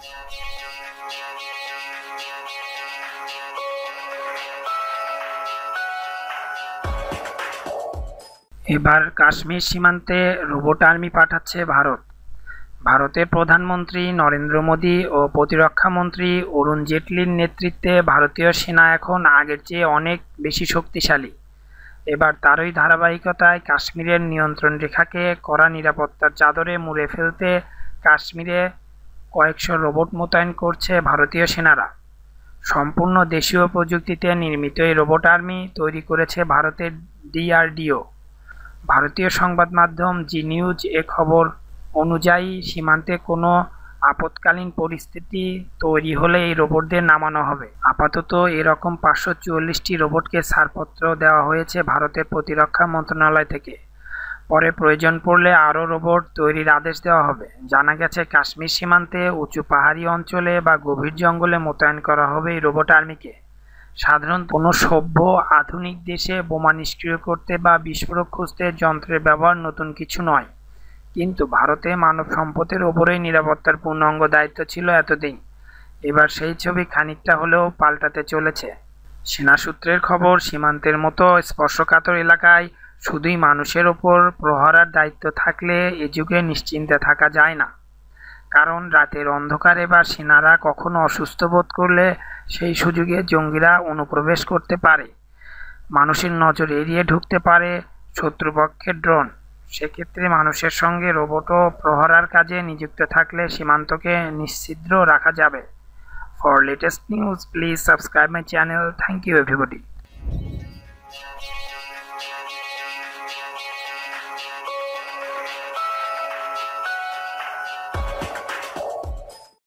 এবার কাশ্মীর সীমান্তে robot army পাঠাচ্ছে ভারত ভারতের প্রধানমন্ত্রী নরেন্দ্র মোদী ও মন্ত্রী অরুণ জেটলির নেতৃত্বে ভারতীয় সেনা এখন আগের চেয়ে অনেক বেশি শক্তিশালী এবার তারই ধারাবাহিকতায় কাশ্মীরের নিয়ন্ত্রণ রেখাকে কড়া নিরাপত্তার চাদরে মুড়ে ফেলতে কাশ্মীরে কয়েকশো রোবট মোতায়েন করছে ভারতীয় সেনারা সম্পূর্ণ দেশীয় প্রযুক্তিতে নির্মিত এই রোবট আর্মি তৈরি করেছে ভারতের ডিআরডিও ভারতীয় সংবাদ মাধ্যম জি নিউজ এ খবর অনুযায়ী সীমান্তে কোনো আপতকালীন পরিস্থিতি তৈরি হলে এই রোবটদের নামানো হবে আপাতত এরকম পাঁচশো চুয়াল্লিশটি রোবটকে ছাড়পত্র দেওয়া হয়েছে ভারতের প্রতিরক্ষা মন্ত্রণালয় থেকে পরে প্রয়োজন পড়লে আরও রোবট তৈরির আদেশ দেওয়া হবে জানা গেছে কাশ্মীর সীমান্তে উঁচু পাহাড়ি অঞ্চলে বা গভীর জঙ্গলে মোতায়েন করা হবে এই রোবট আর্মিকে সাধারণত কোনো সভ্য আধুনিক দেশে বোমা নিষ্ক্রিয় করতে বা বিস্ফোরক খুঁজতে যন্ত্রের ব্যবহার নতুন কিছু নয় কিন্তু ভারতে মানব সম্পদের ওপরেই নিরাপত্তার পূর্ণাঙ্গ দায়িত্ব ছিল এতদিন এবার সেই ছবি খানিকটা হলেও পাল্টাতে চলেছে সেনা সূত্রের খবর সীমান্তের মতো স্পর্শকাতর এলাকায় শুধুই মানুষের ওপর প্রহরার দায়িত্ব থাকলে এ যুগে নিশ্চিন্তে থাকা যায় না কারণ রাতের অন্ধকারে বা সেনারা কখনো অসুস্থ বোধ করলে সেই সুযোগে জঙ্গিরা অনুপ্রবেশ করতে পারে মানুষের নজর এড়িয়ে ঢুকতে পারে শত্রুপক্ষের ড্রোন সেক্ষেত্রে মানুষের সঙ্গে রোবটও প্রহরার কাজে নিযুক্ত থাকলে সীমান্তকে নিশ্চিদ্র রাখা যাবে for latest news please subscribe my channel thank you everybody